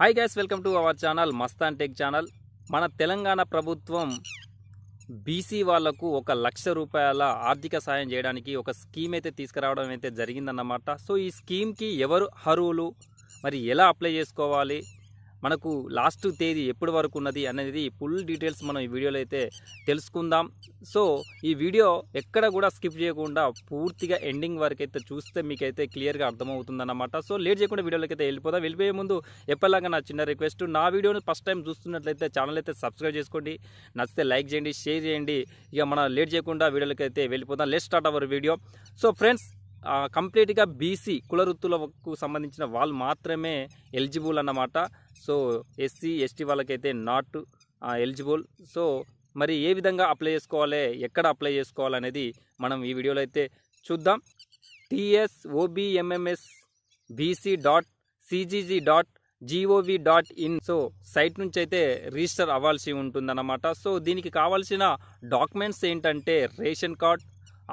hi guys welcome to our channel Mastan tech channel మన తెలంగాణ ప్రభుత్వం BC వాళ్లకు ఒక లక్ష రూపాయల ఆర్థిక సాయం చేయడానికి ఒక స్కీమ్ అయితే తీసుకురావడం అయితే జరిగిందన్నమాట సో ఈ స్కీమ్కి ఎవరు అర్హులు మరి ఎలా అప్లై చేసుకోవాలి మనకు లాస్ట్ తేదీ ఎప్పటి వరకు ఉన్నది అనేది ఫుల్ డీటెయిల్స్ మనం ఈ వీడియోలో అయితే తెలుసుకుందాం సో ఈ వీడియో ఎక్కడ కూడా స్కిప్ చేయకుండా పూర్తిగా ఎండింగ్ వరకు అయితే చూస్తే మీకైతే క్లియర్గా అర్థమవుతుందన్నమాట సో లేట్ చేయకుండా వీడియోలకైతే అయితే వెళ్ళిపోదాం వెళ్ళిపోయే ముందు ఎప్పటిలాగా నా చిన్న రిక్వెస్ట్ నా వీడియోని ఫస్ట్ టైం చూస్తున్నట్లయితే ఛానల్ అయితే సబ్స్క్రైబ్ చేసుకోండి నచ్చితే లైక్ చేయండి షేర్ చేయండి ఇక మనం లేట్ చేయకుండా వీడియోలకి అయితే వెళ్ళిపోదాం let start our video so friends కంప్లీట్గా బీసీ కుల వృత్తులకు సంబంధించిన వాళ్ళు మాత్రమే ఎలిజిబుల్ అన్నమాట సో ఎస్సీ ఎస్టీ వాళ్ళకైతే నాట్ ఎలిజిబుల్ సో మరి ఏ విధంగా అప్లై చేసుకోవాలి ఎక్కడ అప్లై చేసుకోవాలనేది మనం ఈ వీడియోలో అయితే చూద్దాం TS OBMMS BC dot CGG dot gov dot in so site నుంచి అయితే రిజిస్టర్ అవ్వాల్సి ఉంటుందన్నమాట సో దీనికి కావాల్సిన డాక్యుమెంట్స్ ఏంటంటే ration card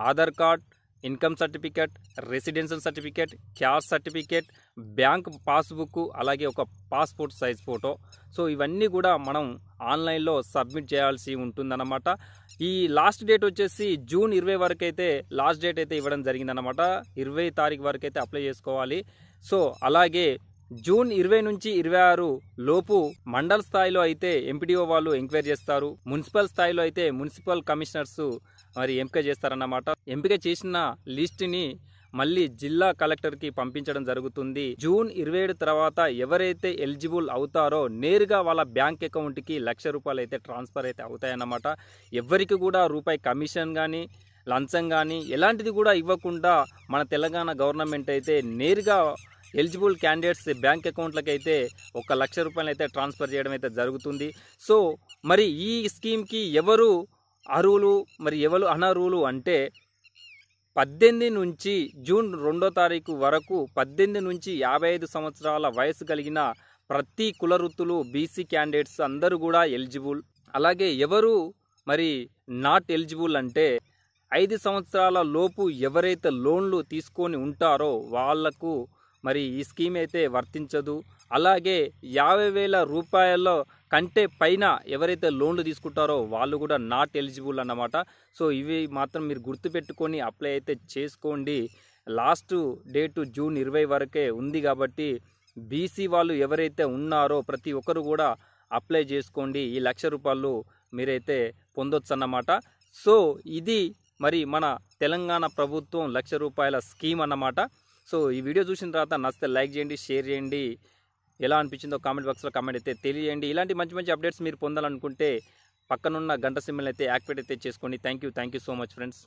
Aadhaar card income certificate residential certificate caste certificate bank passbook అలాగే ఒక పాస్పోర్ట్ సైజ్ ఫోటో సో ఇవన్నీ కూడా మనం ఆన్లైన్లో సబ్మిట్ చేయాల్సి ఉంటుందన్నమాట ఈ లాస్ట్ డేట్ వచ్చేసి జూన్ ఇరవై వరకు అయితే లాస్ట్ డేట్ అయితే ఇవ్వడం జరిగిందనమాట ఇరవై తారీఖు వరకు అయితే అప్లై చేసుకోవాలి సో అలాగే జూన్ ఇరవై నుంచి ఇరవై ఆరు లోపు మండల్ స్థాయిలో అయితే ఎంపీడీఓ వాళ్ళు ఎంక్వైరీ చేస్తారు మున్సిపల్ స్థాయిలో అయితే మున్సిపల్ కమిషనర్స్ మరి ఎంపిక చేస్తారన్నమాట ఎంపిక చేసిన లిస్టుని మళ్ళీ జిల్లా కలెక్టర్కి పంపించడం జరుగుతుంది జూన్ ఇరవై ఏడు తర్వాత ఎవరైతే ఎలిజిబుల్ అవుతారో నేరుగా వాళ్ళ బ్యాంక్ అకౌంట్కి లక్ష రూపాయలు అయితే ట్రాన్స్ఫర్ అయితే అవుతాయన్నమాట ఎవరికి కూడా రూపాయి కమిషన్ కానీ లంచం కానీ ఎలాంటిది కూడా ఇవ్వకుండా మన తెలంగాణ గవర్నమెంట్ అయితే నేరుగా ఎలిజిబుల్ క్యాండిడేట్స్ బ్యాంక్ అకౌంట్లకు అయితే ఒక లక్ష రూపాయలు అయితే ట్రాన్స్ఫర్ చేయడం అయితే జరుగుతుంది సో మరి ఈ స్కీమ్కి ఎవరు అర్హులు మరి ఎవరు అనర్హులు అంటే పద్దెనిమిది నుంచి జూన్ రెండో తారీఖు వరకు పద్దెనిమిది నుంచి యాభై ఐదు సంవత్సరాల వయసు కలిగిన ప్రతి కుల వృత్తులు బీసీ క్యాండిడేట్స్ అందరూ కూడా ఎలిజిబుల్ అలాగే ఎవరు మరి నాట్ ఎలిజిబుల్ అంటే ఐదు సంవత్సరాల లోపు ఎవరైతే లోన్లు తీసుకొని ఉంటారో వాళ్లకు మరి ఈ స్కీమ్ అయితే వర్తించదు అలాగే యాభై వేల రూపాయల్లో కంటే పైన ఎవరైతే లోన్లు తీసుకుంటారో వాళ్ళు కూడా నాట్ ఎలిజిబుల్ అన్నమాట సో ఇవి మాత్రం మీరు గుర్తుపెట్టుకొని అప్లై అయితే చేసుకోండి లాస్ట్ డేటు జూన్ ఇరవై వరకే ఉంది కాబట్టి బీసీ వాళ్ళు ఎవరైతే ఉన్నారో ప్రతి ఒక్కరు కూడా అప్లై చేసుకోండి ఈ లక్ష రూపాయలు మీరైతే పొందొచ్చు అన్నమాట సో ఇది మరి మన తెలంగాణ ప్రభుత్వం లక్ష రూపాయల స్కీమ్ అన్నమాట సో ఈ వీడియో చూసిన తర్వాత నచ్చితే లైక్ చేయండి షేర్ చేయండి ఎలా అనిపించిందో కామెంట్ బాక్స్లో కామెంట్ అయితే తెలియజేయండి ఇలాంటి మంచి మంచి అప్డేట్స్ మీరు పొందాలనుకుంటే పక్కనున్న గంట సిమ్మల్ని అయితే యాక్టివేట్ అయితే చేసుకోండి thank you so much friends